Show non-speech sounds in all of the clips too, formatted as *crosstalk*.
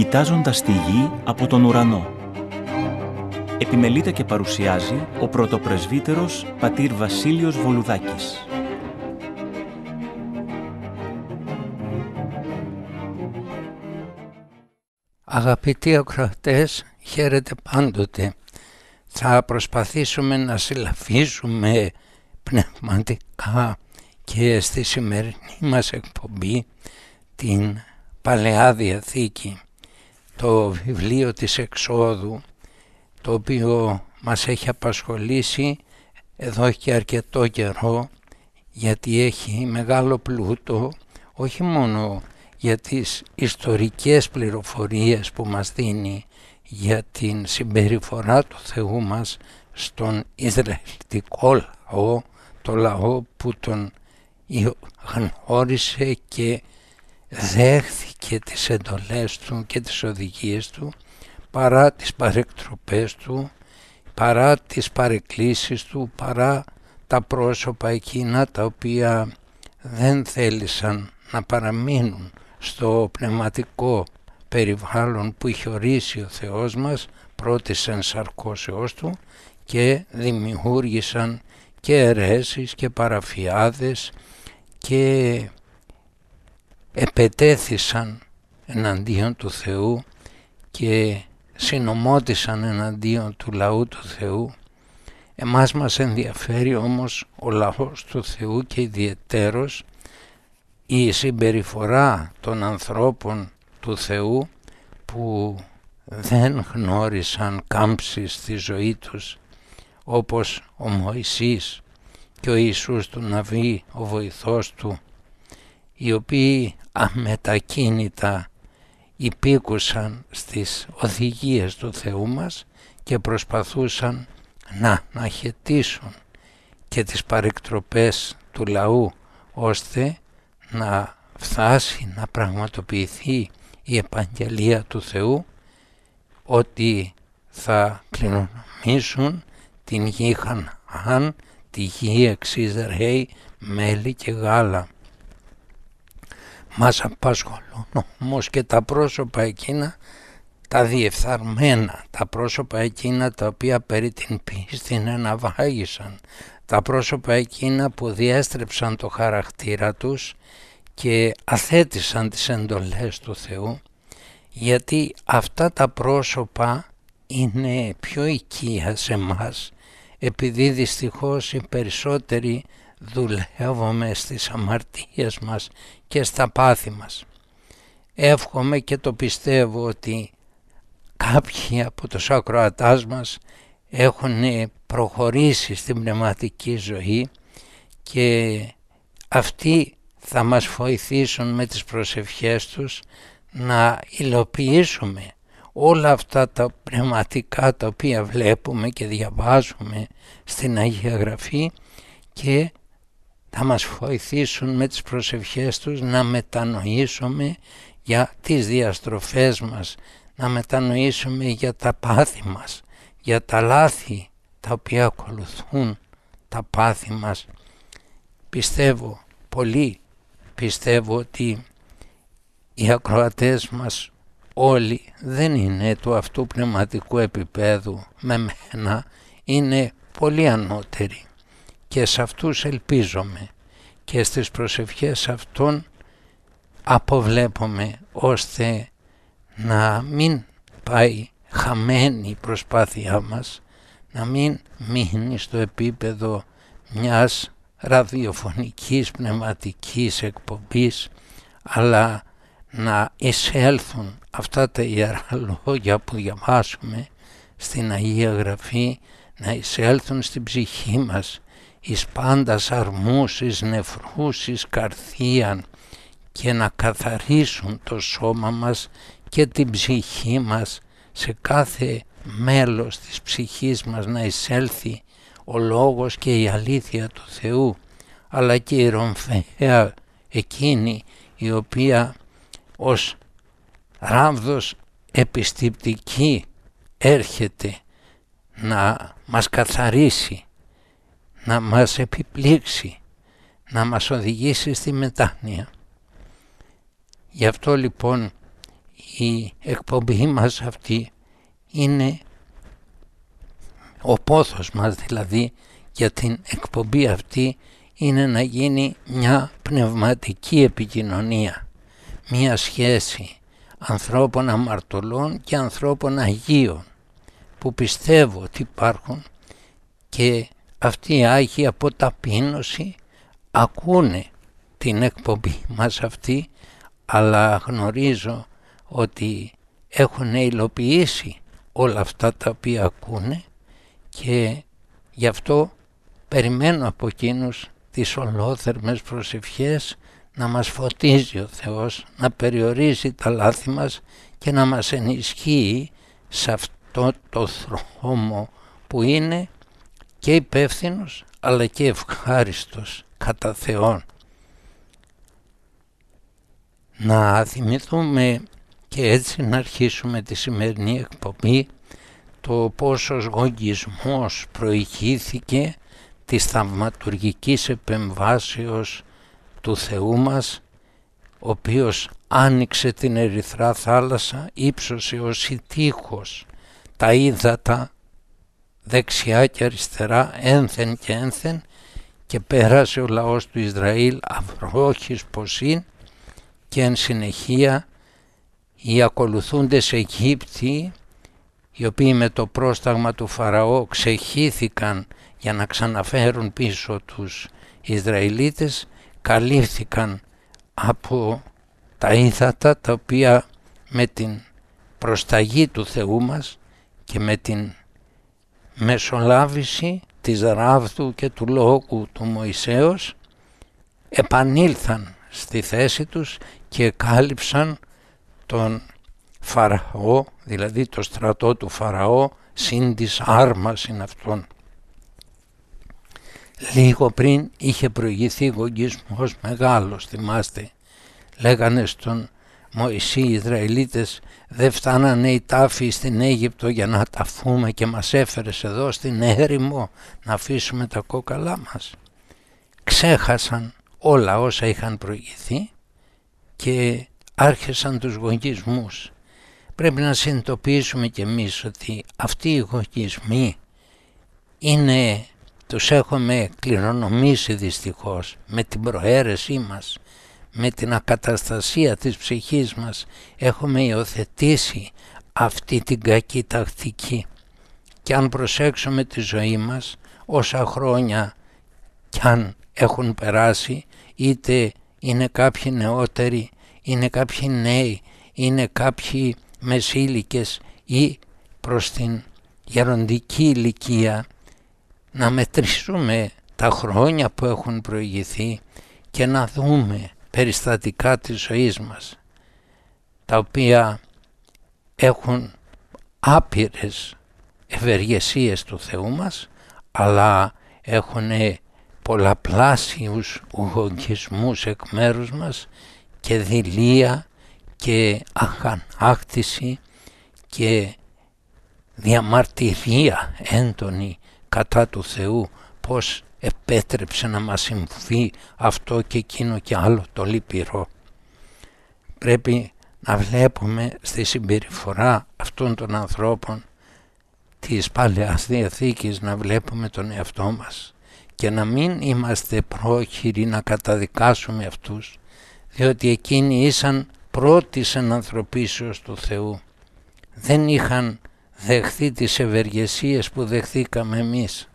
κοιτάζοντας τη γη από τον ουρανό. Επιμελείται και παρουσιάζει ο πρωτοπρεσβύτερος πατήρ Βασίλειος Βολουδάκης. Αγαπητοί ακροατές, χαίρετε πάντοτε. Θα προσπαθήσουμε να συλλαφίζουμε πνευματικά και στη σημερινή μας εκπομπή την Παλαιά Διαθήκη το βιβλίο της Εξόδου το οποίο μας έχει απασχολήσει εδώ και αρκετό καιρό γιατί έχει μεγάλο πλούτο όχι μόνο για τις ιστορικές πληροφορίες που μας δίνει για την συμπεριφορά του Θεού μας στον Ισραηλιτικό λαό, το λαό που τον γνώρισε και δέχθηκε τις εντολές του και τις οδηγίες του παρά τις παρεκτροπές του, παρά τις παρεκκλήσεις του, παρά τα πρόσωπα εκείνα τα οποία δεν θέλησαν να παραμείνουν στο πνευματικό περιβάλλον που είχε ορίσει ο Θεός μας πρώτης ενσαρκώσεώς του και δημιούργησαν και αιρέσεις και παραφιάδες και επετέθησαν εναντίον του Θεού και συνομότησαν εναντίον του λαού του Θεού. Εμάς μας ενδιαφέρει όμως ο λαός του Θεού και ιδιαιτέρως η συμπεριφορά των ανθρώπων του Θεού που δεν γνώρισαν κάμψη στη ζωή τους όπως ο Μωυσής και ο Ιησούς του Ναβί, ο βοηθός του οι οποίοι αμετακίνητα υπήκουσαν στις οδηγίες του Θεού μας και προσπαθούσαν να αναχαιτήσουν και τις παρεκτροπές του λαού ώστε να φτάσει να πραγματοποιηθεί η επαγγελία του Θεού ότι θα κληρονομήσουν την γη αν τη γη εξίζερ μέλη και γάλα μας απασχολούν όμω και τα πρόσωπα εκείνα τα διεφθαρμένα, τα πρόσωπα εκείνα τα οποία περί την πίστη εναβάγησαν, τα πρόσωπα εκείνα που διέστρεψαν το χαρακτήρα τους και αθέτησαν τις εντολές του Θεού γιατί αυτά τα πρόσωπα είναι πιο οικία σε μας επειδή δυστυχώς οι περισσότεροι δουλεύουμε στις αμαρτίες μας και στα πάθη μας. Εύχομαι και το πιστεύω ότι κάποιοι από τους ακροατάς μας έχουν προχωρήσει στην πνευματική ζωή και αυτοί θα μας βοηθήσουν με τις προσευχές τους να υλοποιήσουμε όλα αυτά τα πνευματικά τα οποία βλέπουμε και διαβάζουμε στην Αγία Γραφή και θα μας βοηθήσουν με τις προσευχές τους να μετανοήσουμε για τις διαστροφές μας, να μετανοήσουμε για τα πάθη μας, για τα λάθη τα οποία ακολουθούν τα πάθη μας. Πιστεύω πολύ, πιστεύω ότι οι ακροατές μας όλοι δεν είναι του αυτού πνευματικού επίπεδου με μένα, είναι πολύ ανώτεροι και σε αυτούς ελπίζομαι και στις προσευχές αυτών αποβλέπομαι ώστε να μην πάει χαμένη η προσπάθειά μας να μην μείνει στο επίπεδο μιας ραδιοφωνικής πνευματικής εκπομπής αλλά να εισέλθουν αυτά τα ιερά *laughs* λόγια που διαβάσουμε στην Αγία Γραφή να εισέλθουν στην ψυχή μας εις πάντας νεφρούς εις καρθίαν και να καθαρίσουν το σώμα μας και την ψυχή μας σε κάθε μέλος της ψυχής μας να εισέλθει ο λόγος και η αλήθεια του Θεού αλλά και η ρομφαία εκείνη η οποία ως ράβδος επιστηπτική έρχεται να μας καθαρίσει να μας επιπλήξει, να μας οδηγήσει στη μετάνοια. Γι' αυτό λοιπόν η εκπομπή μας αυτή είναι ο πόθος μας δηλαδή για την εκπομπή αυτή είναι να γίνει μια πνευματική επικοινωνία, μια σχέση ανθρώπων αμαρτωλών και ανθρώπων αγίων που πιστεύω ότι υπάρχουν και αυτοί οι Άγιοι από ταπείνωση ακούνε την εκπομπή μας αυτή αλλά γνωρίζω ότι έχουν υλοποιήσει όλα αυτά τα οποία ακούνε και γι' αυτό περιμένω από εκείνους τις ολόθερμες προσευχές να μας φωτίζει ο Θεός, να περιορίζει τα λάθη μας και να μας ενισχύει σε αυτό το θρόμο που είναι και υπεύθυνος αλλά και ευχάριστος κατά Θεόν. Να θυμηθούμε και έτσι να αρχίσουμε τη σημερινή εκπομπή το πόσος γογγισμός προηγήθηκε της θαυματουργικής επεμβάσεως του Θεού μας ο οποίος άνοιξε την ερυθρά θάλασσα, ύψωσε ως τείχος τα ύδατα δεξιά και αριστερά, ένθεν και ένθεν και πέρασε ο λαός του Ισραήλ αυρόχης ποσίν και εν συνεχεία οι ακολουθούντες Αιγύπτιοι οι οποίοι με το πρόσταγμα του Φαραώ ξεχύθηκαν για να ξαναφέρουν πίσω τους Ισραηλίτες καλύφθηκαν από τα ύδατα τα οποία με την προσταγή του Θεού μας και με την μεσολάβηση της Ράβδου και του Λόγου του Μωυσέως επανήλθαν στη θέση τους και κάλυψαν τον Φαραώ, δηλαδή το στρατό του Φαραώ, συν της άρμας είναι Λίγο πριν είχε προηγηθεί γογγισμός μεγάλος, θυμάστε. Λέγανε στον Μωυσή, οι Ισραηλίτες δεν φτάνανε οι τάφοι στην Αίγυπτο για να ταφούμε και μας έφερες εδώ στην έρημο να αφήσουμε τα κόκαλά μας. Ξέχασαν όλα όσα είχαν προηγηθεί και άρχισαν τους γονισμούς. Πρέπει να συνειδητοποιήσουμε και εμείς ότι αυτοί οι γονισμοί είναι, τους έχουμε κληρονομήσει δυστυχώς με την προαίρεσή μας με την ακαταστασία της ψυχής μας έχουμε υιοθετήσει αυτή την κακή τακτική. Και αν προσέξουμε τη ζωή μας όσα χρόνια κι αν έχουν περάσει είτε είναι κάποιοι νεότεροι, είναι κάποιοι νέοι, είναι κάποιοι μεσήλικες ή προς την γεροντική ηλικία να μετρήσουμε τα χρόνια που έχουν προηγηθεί και να δούμε περιστατικά της ζωής μας τα οποία έχουν άπειρες ευεργεσίες του Θεού μας αλλά έχουν πολλαπλάσιους ουγγισμούς εκ μέρους μας και δηλία και αγανάκτηση και διαμαρτυρία έντονη κατά του Θεού πως επέτρεψε να μας συμβεί αυτό και εκείνο και άλλο το λυπηρό. Πρέπει να βλέπουμε στη συμπεριφορά αυτών των ανθρώπων της Παλαιάς Διαθήκης να βλέπουμε τον εαυτό μας και να μην είμαστε πρόχειροι να καταδικάσουμε αυτούς διότι εκείνοι ήσαν πρώτοι σαν ανθρωπίσεως του Θεού. Δεν είχαν δεχθεί τις ευεργεσίες που δεχθήκαμε εμείς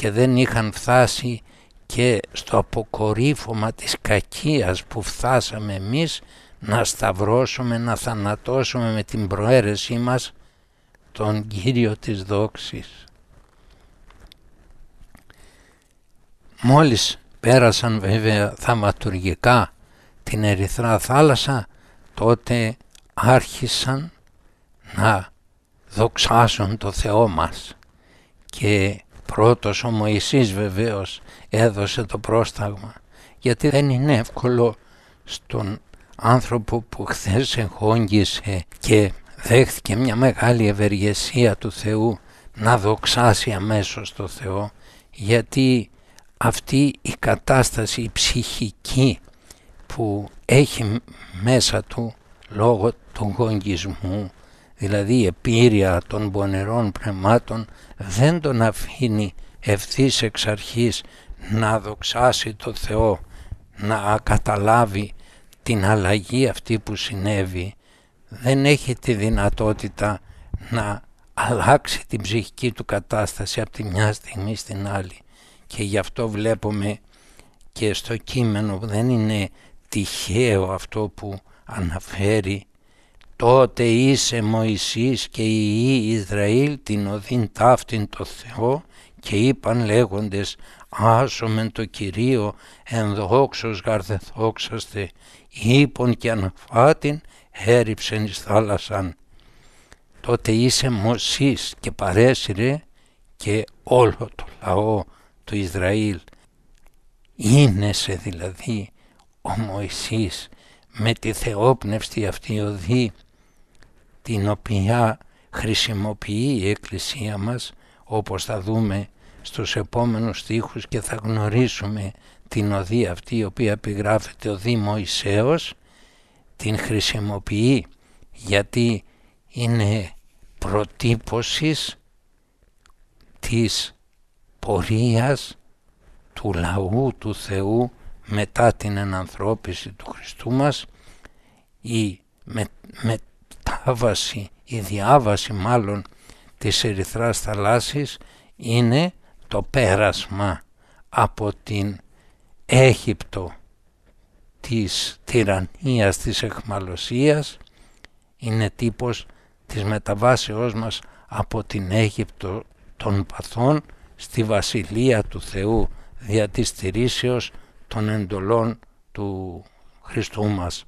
και δεν είχαν φτάσει και στο αποκορύφωμα της κακίας που φτάσαμε εμείς να σταυρώσουμε, να θανατώσουμε με την προαίρεσή μας τον Κύριο της δόξης. Μόλις πέρασαν βέβαια θαυματουργικά την Ερυθρά θάλασσα, τότε άρχισαν να δοξάσουν το Θεό μας και Πρώτος ο Μωυσής βεβαίως έδωσε το πρόσταγμα γιατί δεν είναι εύκολο στον άνθρωπο που χθες εγχόγγισε και δέχθηκε μια μεγάλη ευεργεσία του Θεού να δοξάσει αμέσως το Θεό γιατί αυτή η κατάσταση ψυχική που έχει μέσα του λόγω του γόγγισμού δηλαδή η επίρρεια των πονερών πνευμάτων, δεν τον αφήνει ευθύς εξ αρχής να δοξάσει το Θεό, να καταλάβει την αλλαγή αυτή που συνέβη. Δεν έχει τη δυνατότητα να αλλάξει την ψυχική του κατάσταση από τη μια στιγμή στην άλλη. Και γι' αυτό βλέπουμε και στο κείμενο δεν είναι τυχαίο αυτό που αναφέρει Τότε είσαι Μωυσής και η Ιη Ισραήλ την οδύν ταύτην το Θεό και είπαν λέγοντες «Άσομεν το Κυρίο δόξος γαρδεθόξαστε, ύπον και αναφάτην έριψεν εις θάλασσαν». Τότε είσαι Μωυσής και παρέσυρε και όλο το λαό του Ισραήλ. Είνεσαι δηλαδή ο Μωυσής με τη θεόπνευστη αυτή οδή την οποία χρησιμοποιεί η Εκκλησία μας όπως θα δούμε στους επόμενους στίχους και θα γνωρίσουμε την οδή αυτή η οποία επιγράφεται ο Δήμο Ισέος την χρησιμοποιεί γιατί είναι προτύπωσης της πορείας του λαού του Θεού μετά την ενανθρώπιση του Χριστού μας η, με, με, η διάβαση μάλλον της ερυθράς θαλάσσης είναι το πέρασμα από την Αίγυπτο της τυραννίας της εχμαλωσίας είναι τύπος της μεταβάσεώς μας από την Αίγυπτο των παθών στη Βασιλεία του Θεού δια της των εντολών του Χριστού μας.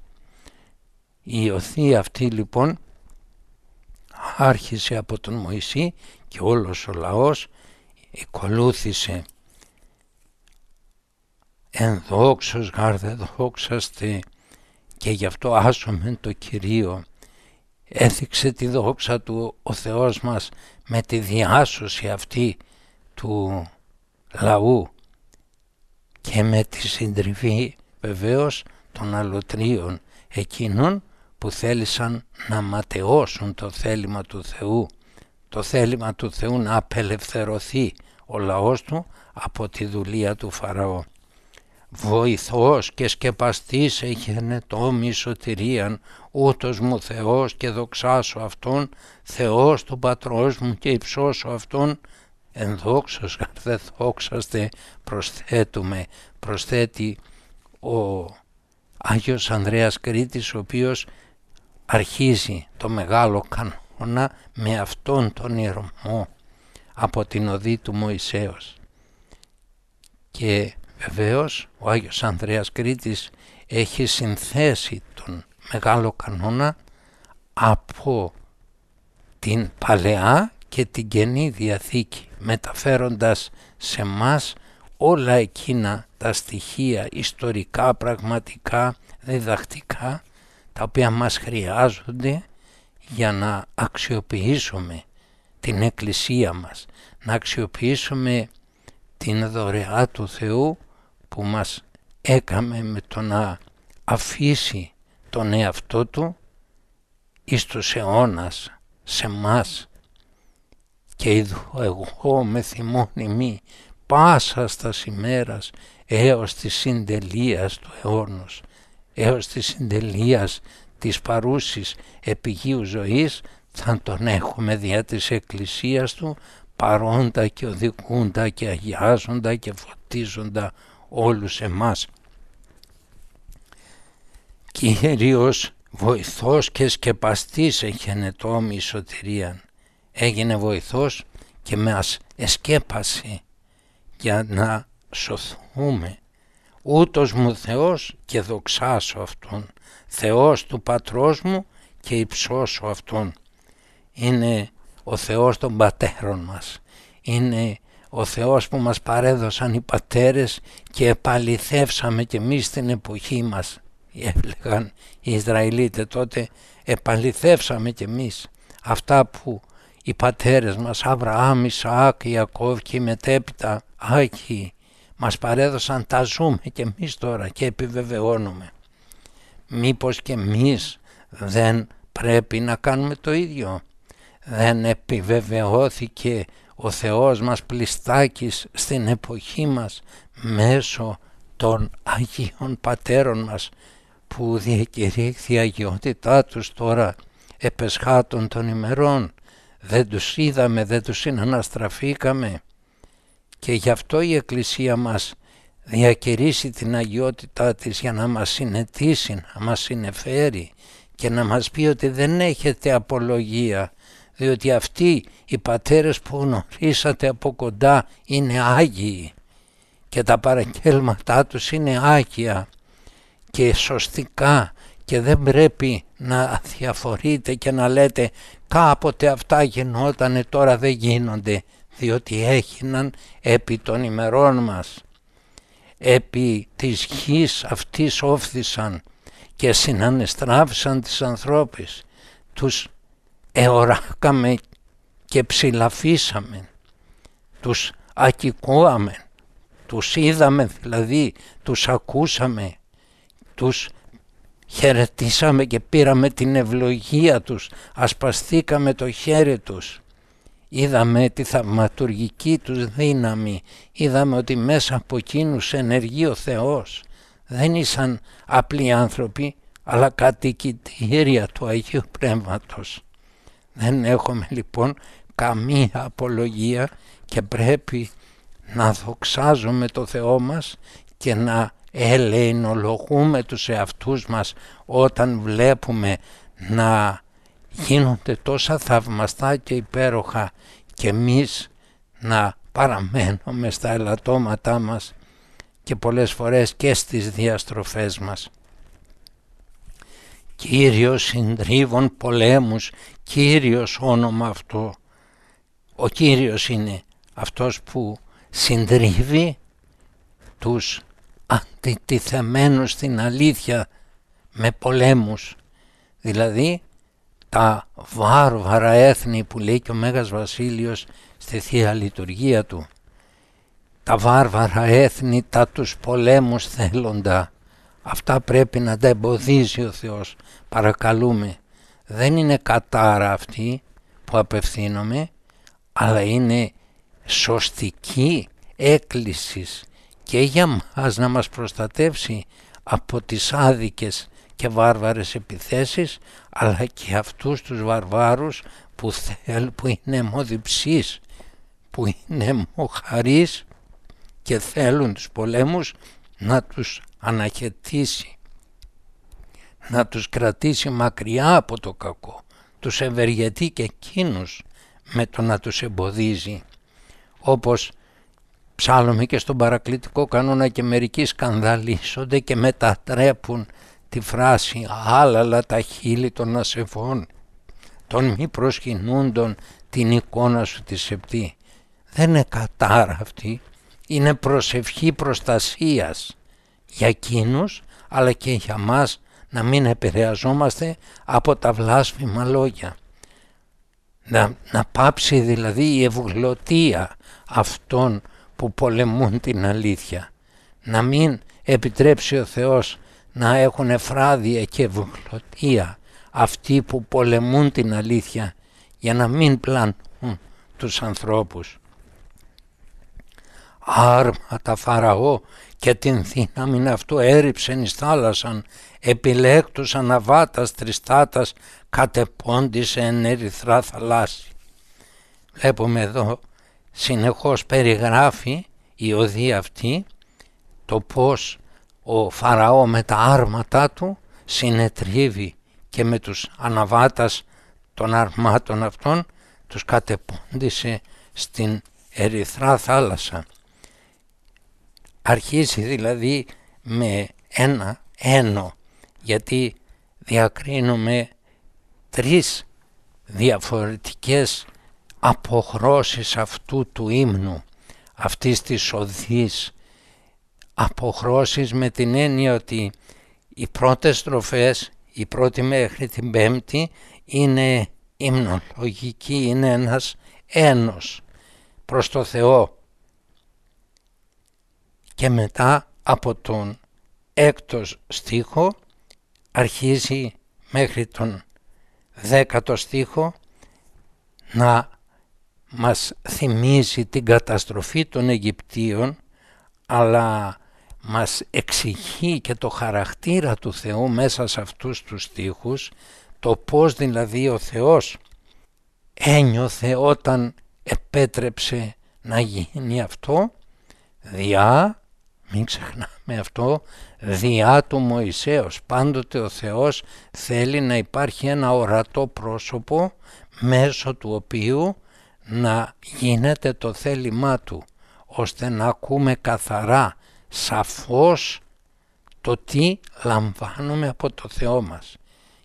Η οθή αυτή λοιπόν άρχισε από τον Μωυσή και όλος ο λαός εκολούθησε εν δόξος γάρδε δόξαστε και γι' αυτό άσομεν το Κυρίο έθιξε τη δόξα του ο Θεός μας με τη διάσωση αυτή του λαού και με τη συντριβή βεβαίως των αλωτρίων εκείνων που θέλησαν να ματαιώσουν το θέλημα του Θεού, το θέλημα του Θεού να απελευθερωθεί ο λαός του από τη δουλεία του Φαραώ. Βοηθός και σκεπαστής έγινε το σωτηρίαν, ούτως μου Θεός και δοξάσω Αυτόν, Θεός του Πατρός μου και υψώσω Αυτόν, ενδόξως δε προσθέτουμε, προσθέτει ο Άγιος Ανδρέας Κρήτης ο οποίος αρχίζει το μεγάλο κανόνα με αυτόν τον ήρωμο από την οδή του Μωυσέως. Και βεβαίως ο Άγιος Ανδρέας Κρήτης έχει συνθέσει τον μεγάλο κανόνα από την Παλαιά και την Καινή Διαθήκη μεταφέροντας σε μας όλα εκείνα τα στοιχεία ιστορικά, πραγματικά, διδακτικά τα οποία μας χρειάζονται για να αξιοποιήσουμε την Εκκλησία μας, να αξιοποιήσουμε την δωρεά του Θεού που μας έκαμε με το να αφήσει τον εαυτό του εις τους αιώνας σε μας και ειδω εγώ με θυμώνει ημί πάσα στα σημέρας έως της συντελείας του αιώνος έως της συντελείας της παρούσης επιγείου ζωής θα τον έχουμε δια της Εκκλησίας του παρόντα και οδηγούντα και αγιάζοντα και φωτίζοντα όλους εμάς. Κύριος βοηθός και σκεπαστής έγινε το σωτηρία. Έγινε βοηθός και μας εσκέπασε για να σωθούμε ούτως μου Θεός και δοξάσω Αυτόν, Θεός του Πατρός μου και υψώσω Αυτόν. Είναι ο Θεός των πατέρων μας, είναι ο Θεός που μας παρέδωσαν οι πατέρες και επαληθεύσαμε και εμείς την εποχή μας, έλεγαν οι Ισραηλίτες τότε, επαληθεύσαμε και εμείς αυτά που οι πατέρες μας Αβραάμ, Ισαάκ, Ιακώβ και μετέπειτα Άκη μας παρέδωσαν τα ζούμε και εμείς τώρα και επιβεβαιώνουμε. Μήπως και εμείς δεν πρέπει να κάνουμε το ίδιο. Δεν επιβεβαιώθηκε ο Θεός μας πλιστάκης στην εποχή μας μέσω των Αγίων Πατέρων μας που διακηρύχθη η αγιότητά τους τώρα επεσχάτων των ημερών. Δεν τους είδαμε, δεν τους συναναστραφήκαμε και γι' αυτό η Εκκλησία μας διακηρύσει την αγιότητά της για να μας συνετίσει, να μας συνεφέρει και να μας πει ότι δεν έχετε απολογία διότι αυτοί οι πατέρες που γνωρίσατε από κοντά είναι Άγιοι και τα παραγγέλματά τους είναι Άγια και σωστικά και δεν πρέπει να διαφορείτε και να λέτε κάποτε αυτά γινότανε τώρα δεν γίνονται διότι έγιναν επί των ημερών μας. Επί της γης αυτής όφθησαν και συνανεστράφησαν τις ανθρώπεις. Τους εωράκαμε και ψηλαφίσαμε. Τους ακικούαμε. Τους είδαμε δηλαδή, τους ακούσαμε, τους χαιρετήσαμε και πήραμε την ευλογία τους, ασπαστήκαμε το χέρι τους. Είδαμε τη θαυματουργική τους δύναμη. Είδαμε ότι μέσα από εκείνους ενεργεί ο Θεός. Δεν ήσαν απλοί άνθρωποι, αλλά κατοικητήρια του Αγίου Πνεύματος. Δεν έχουμε λοιπόν καμία απολογία και πρέπει να δοξάζουμε το Θεό μας και να ελεηνολογούμε τους εαυτούς μας όταν βλέπουμε να γίνονται τόσα θαυμαστά και υπέροχα και εμείς να παραμένουμε στα ελαττώματά μας και πολλές φορές και στις διαστροφές μας. Κύριος συντρίβων πολέμους, Κύριος όνομα αυτό. Ο Κύριος είναι αυτός που συντρίβει τους αντιτιθεμένους στην αλήθεια με πολέμους. Δηλαδή τα βάρβαρα έθνη που λέει και ο Μέγας Βασίλειος στη Θεία Λειτουργία του. Τα βάρβαρα έθνη, τα τους πολέμους θέλοντα. Αυτά πρέπει να τα εμποδίζει ο Θεός. Παρακαλούμε. Δεν είναι κατάρα αυτή που απευθύνομαι, αλλά είναι σωστική έκκλησης και για μας να μας προστατεύσει από τις άδικες και βάρβαρες επιθέσεις αλλά και αυτούς τους βαρβάρους που, θέλ, που είναι αιμοδιψείς, που είναι αιμοχαρείς και θέλουν τους πολέμους να τους αναχαιτήσει, να τους κρατήσει μακριά από το κακό. Τους ευεργετεί και εκείνους με το να τους εμποδίζει. Όπως ψάλλουμε και στον παρακλητικό κανόνα και μερικοί σκανδάλισονται και μετατρέπουν τη φράση «Άλλαλα τα χείλη των ασεβών, των μη προσκυνούντων την εικόνα σου τη σεπτή». Δεν είναι κατάρα είναι προσευχή προστασίας για εκείνους αλλά και για μας να μην επηρεαζόμαστε από τα βλάσφημα λόγια. Να, να πάψει δηλαδή η ευγλωτία αυτών που πολεμούν την αλήθεια. Να μην επιτρέψει ο Θεός να έχουν φράδια και βουλωτία αυτοί που πολεμούν την αλήθεια για να μην πλάνουν τους ανθρώπους. Άρματα Φαραώ και την δύναμη αυτού έριψεν εις θάλασσαν, επιλέκτους αναβάτας τριστάτας κατεπώντησε εν ερυθρά θαλάσση. Βλέπουμε εδώ συνεχώς περιγράφει η οδή αυτή το πώς ο Φαραώ με τα άρματά του συνετρίβει και με τους αναβάτας των αρμάτων αυτών τους κατεπώντησε στην ερυθρά θάλασσα. Αρχίζει δηλαδή με ένα ένο γιατί διακρίνουμε τρεις διαφορετικές αποχρώσεις αυτού του ύμνου, αυτής της οδής αποχρώσεις με την έννοια ότι οι πρώτες στροφές, η πρώτη μέχρι την πέμπτη είναι ύμνολογική, είναι ένας ένος προς το Θεό. Και μετά από τον έκτος στίχο αρχίζει μέχρι τον δέκατο στίχο να μας θυμίζει την καταστροφή των Αιγυπτίων αλλά μας εξηγεί και το χαρακτήρα του Θεού μέσα σε αυτούς τους στίχους, το πώς δηλαδή ο Θεός ένιωθε όταν επέτρεψε να γίνει αυτό, διά, μην ξεχνάμε αυτό, διά του Μωυσέως. Πάντοτε ο Θεός θέλει να υπάρχει ένα ορατό πρόσωπο μέσω του οποίου να γίνεται το θέλημά του, ώστε να ακούμε καθαρά σαφώς το τι λαμβάνουμε από το Θεό μας.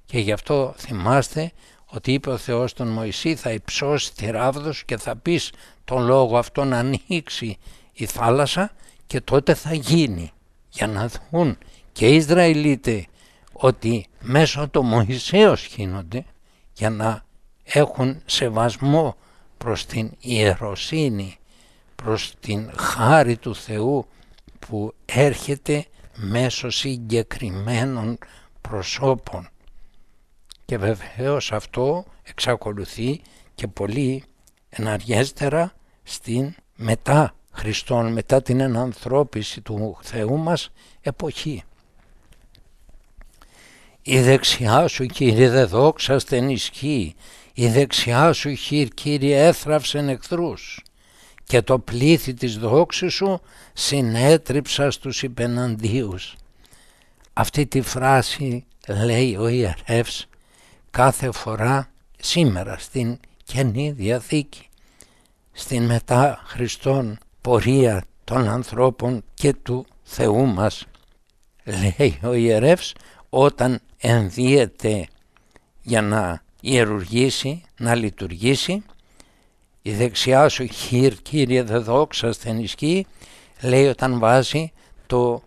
Και γι' αυτό θυμάστε ότι είπε ο Θεός τον Μωυσή θα υψώσει τη ράβδος και θα πεις τον λόγο αυτό να ανοίξει η θάλασσα και τότε θα γίνει για να δουν και οι Ισραηλίτες ότι μέσω του Μωυσέως γίνονται για να έχουν σεβασμό προς την ιεροσύνη, προς την χάρη του Θεού που έρχεται μέσω συγκεκριμένων προσώπων. Και βεβαίως αυτό εξακολουθεί και πολύ εναργέστερα στην μετά Χριστόν, μετά την ενανθρώπιση του Θεού μας εποχή. Η δεξιά σου Κύριε δε δόξα ισχυ η δεξιά σου Κύριε έθραυσεν εχθρούς και το πλήθη της δόξης σου συνέτριψα στους υπεναντίους. Αυτή τη φράση λέει ο Ιερεύς κάθε φορά σήμερα στην Καινή Διαθήκη, στην μετά Χριστόν πορεία των ανθρώπων και του Θεού μας. Λέει ο ιερεύς όταν ενδύεται για να ιερουργήσει, να λειτουργήσει η δεξιά σου χειρ, κύριε δε δόξα στην λέει όταν βάζει το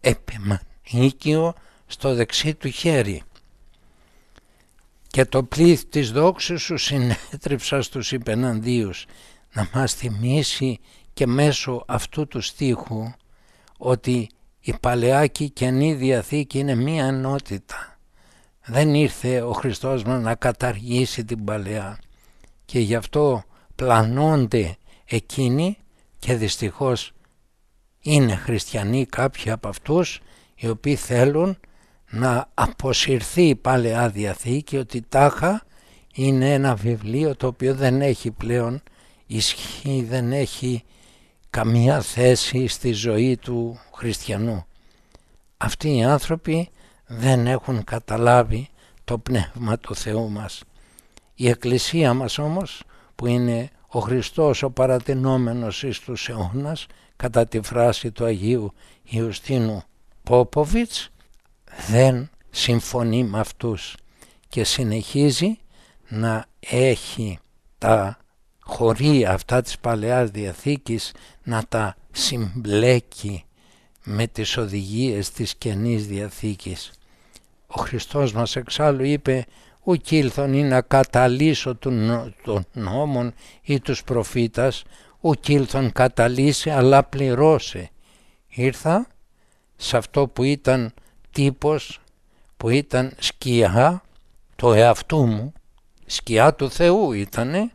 επιμανίκιο στο δεξί του χέρι. Και το πλήθ της δόξης σου συνέτριψα στους υπεναντίους να μας θυμίσει και μέσω αυτού του στίχου ότι η παλαιά και η Καινή Διαθήκη είναι μία ενότητα. Δεν ήρθε ο Χριστός μας να καταργήσει την παλαιά και γι' αυτό πλανώνται εκείνοι και δυστυχώς είναι χριστιανοί κάποιοι από αυτούς οι οποίοι θέλουν να αποσυρθεί η Παλαιά Διαθήκη ότι τάχα είναι ένα βιβλίο το οποίο δεν έχει πλέον ισχύ, δεν έχει καμία θέση στη ζωή του χριστιανού. Αυτοί οι άνθρωποι δεν έχουν καταλάβει το Πνεύμα του Θεού μας. Η Εκκλησία μας όμως που είναι ο Χριστός ο παρατηνόμενος εις τους αιώνας κατά τη φράση του Αγίου Ιουστίνου Πόποβιτς δεν συμφωνεί με αυτούς και συνεχίζει να έχει τα χωρία αυτά της Παλαιάς Διαθήκης να τα συμπλέκει με τις οδηγίες της Καινής Διαθήκης. Ο Χριστός μας εξάλλου είπε ο κιλθον ή να καταλύσω των, νόμων ή τους προφήτας, ο να καταλύσει αλλά πληρώσει Ήρθα σε αυτό που ήταν τύπος, που ήταν σκιά το εαυτού μου, σκιά του Θεού ήτανε,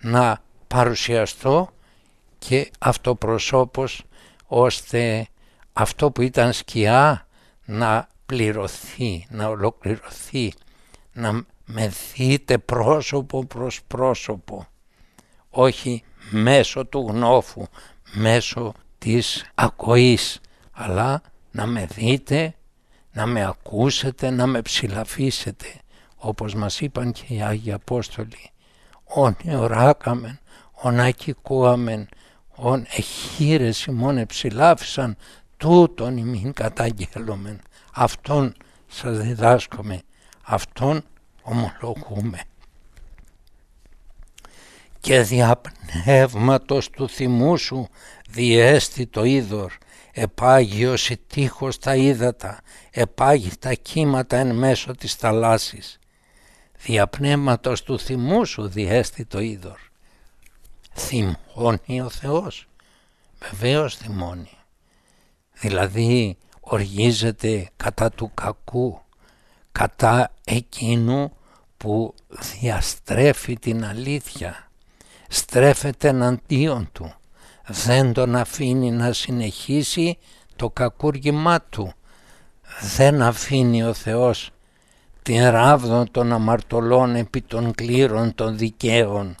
να παρουσιαστώ και αυτοπροσώπως, ώστε αυτό που ήταν σκιά να πληρωθεί, να ολοκληρωθεί να με δείτε πρόσωπο προς πρόσωπο, όχι μέσω του γνώφου, μέσω της ακοής, αλλά να με δείτε, να με ακούσετε, να με ψηλαφίσετε, όπως μας είπαν και οι Άγιοι Απόστολοι. «Ον εωράκαμεν, ον ακικούαμεν, ον εχείρες ημών εψηλάφισαν, τούτον ημίν καταγγέλωμεν». Αυτόν σας διδάσκομαι Αυτόν ομολογούμε. Και δια του θυμού σου διέστη το είδωρ, επάγιος η τείχος τα ύδατα, επάγει τα κύματα εν μέσω της θαλάσσης. Δια του θυμού σου διέστη το είδωρ. Θυμώνει ο Θεός. Βεβαίως θυμώνει. Δηλαδή οργίζεται κατά του κακού κατά εκείνου που διαστρέφει την αλήθεια, στρέφεται εναντίον του, δεν τον αφήνει να συνεχίσει το κακούργημά του, δεν αφήνει ο Θεός την ράβδο των αμαρτωλών επί των κλήρων των δικαίων.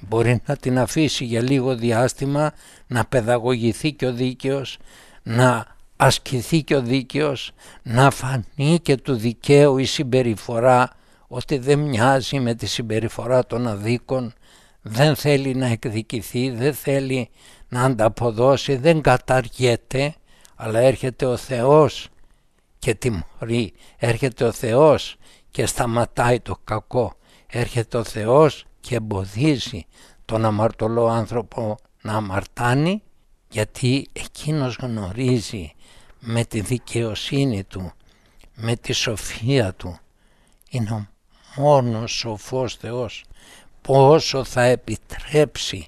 Μπορεί να την αφήσει για λίγο διάστημα να παιδαγωγηθεί και ο δίκαιος, να ασκηθεί και ο δίκαιος να φανεί και του δικαίου η συμπεριφορά ότι δεν μοιάζει με τη συμπεριφορά των αδίκων, δεν θέλει να εκδικηθεί, δεν θέλει να ανταποδώσει, δεν καταργέται, αλλά έρχεται ο Θεός και τιμωρεί, έρχεται ο Θεός και σταματάει το κακό, έρχεται ο Θεός και εμποδίζει τον αμαρτωλό άνθρωπο να αμαρτάνει γιατί εκείνος γνωρίζει με τη δικαιοσύνη του, με τη σοφία του. Είναι ο μόνος σοφός Θεός πόσο θα επιτρέψει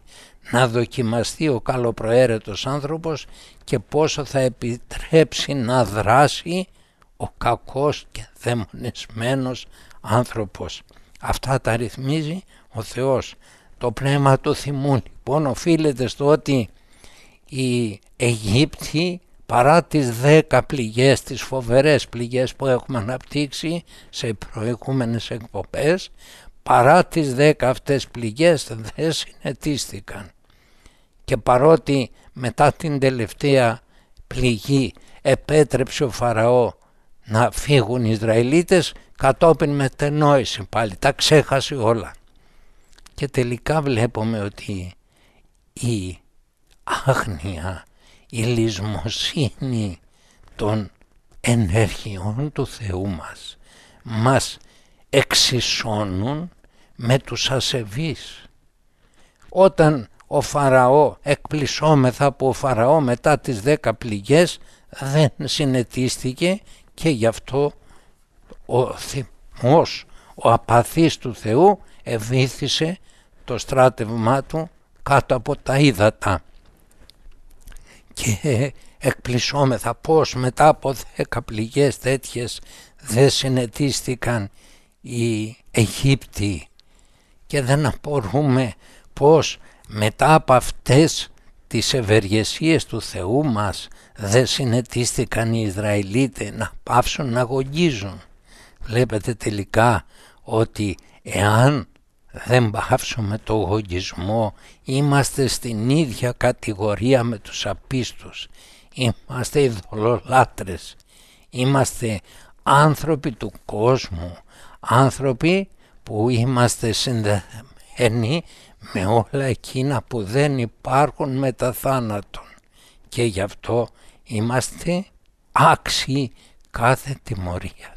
να δοκιμαστεί ο καλοπροαίρετος άνθρωπος και πόσο θα επιτρέψει να δράσει ο κακός και δαιμονισμένος άνθρωπος. Αυτά τα ρυθμίζει ο Θεός. Το πνεύμα του θυμού λοιπόν οφείλεται στο ότι οι Αιγύπτιοι παρά τις δέκα πληγές, τις φοβερές πληγές που έχουμε αναπτύξει σε προηγούμενες εκπομπές, παρά τις δέκα αυτές πληγές δεν συνετίστηκαν. Και παρότι μετά την τελευταία πληγή επέτρεψε ο Φαραώ να φύγουν οι Ισραηλίτες, κατόπιν μετενόηση πάλι, τα ξέχασε όλα. Και τελικά βλέπουμε ότι η άγνοια η λησμοσύνη των ενεργειών του Θεού μας μας εξισώνουν με τους ασεβείς. Όταν ο Φαραώ εκπλησώμεθα που ο Φαραώ μετά τις δέκα πληγές δεν συνετίστηκε και γι' αυτό ο θυμός, ο απαθής του Θεού εβήθησε το στράτευμά του κάτω από τα ύδατα και εκπλησόμεθα πως μετά από δέκα πληγές τέτοιες δεν συνετίστηκαν οι Αιγύπτιοι και δεν απορούμε πως μετά από αυτές τις ευεργεσίες του Θεού μας δεν συνετίστηκαν οι Ισραηλίτες να πάψουν να γογγίζουν. Βλέπετε τελικά ότι εάν δεν παύσουμε το γογισμό. είμαστε στην ίδια κατηγορία με τους απίστους, είμαστε ειδωλολάτρες, είμαστε άνθρωποι του κόσμου, άνθρωποι που είμαστε συνδεδεμένοι με όλα εκείνα που δεν υπάρχουν μετά θάνατον και γι' αυτό είμαστε άξιοι κάθε τιμωρίας.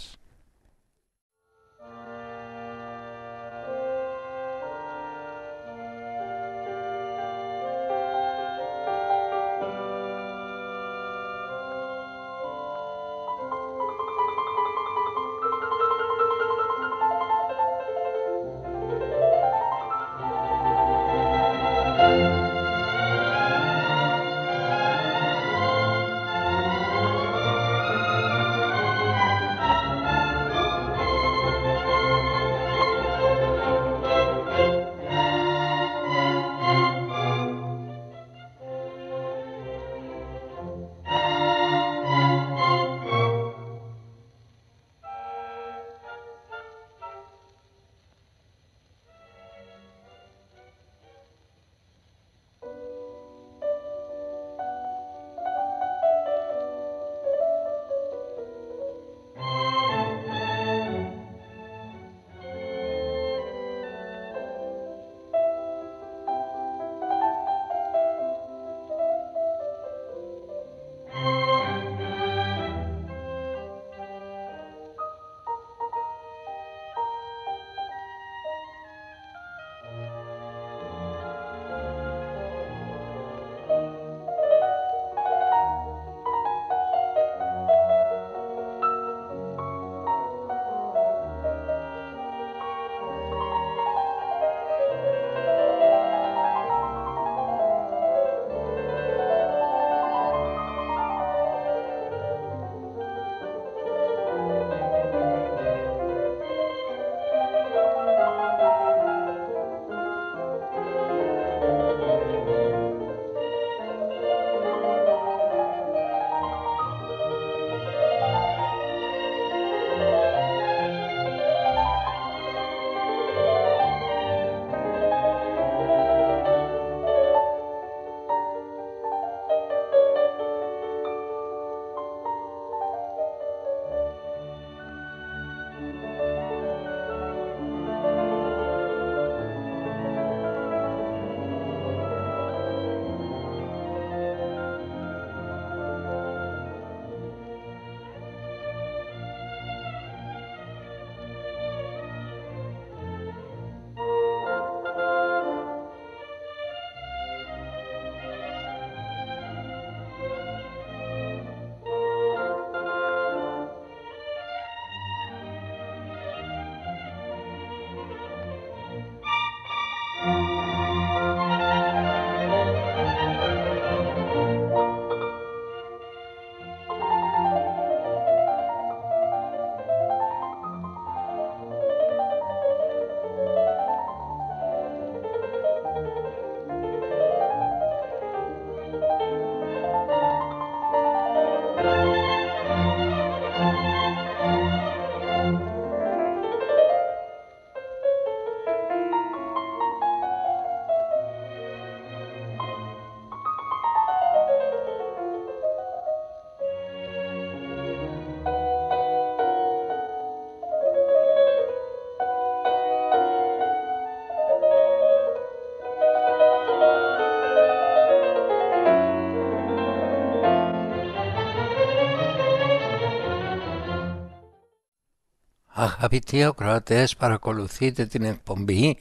Αγαπητοί ακροατές παρακολουθείτε την εκπομπή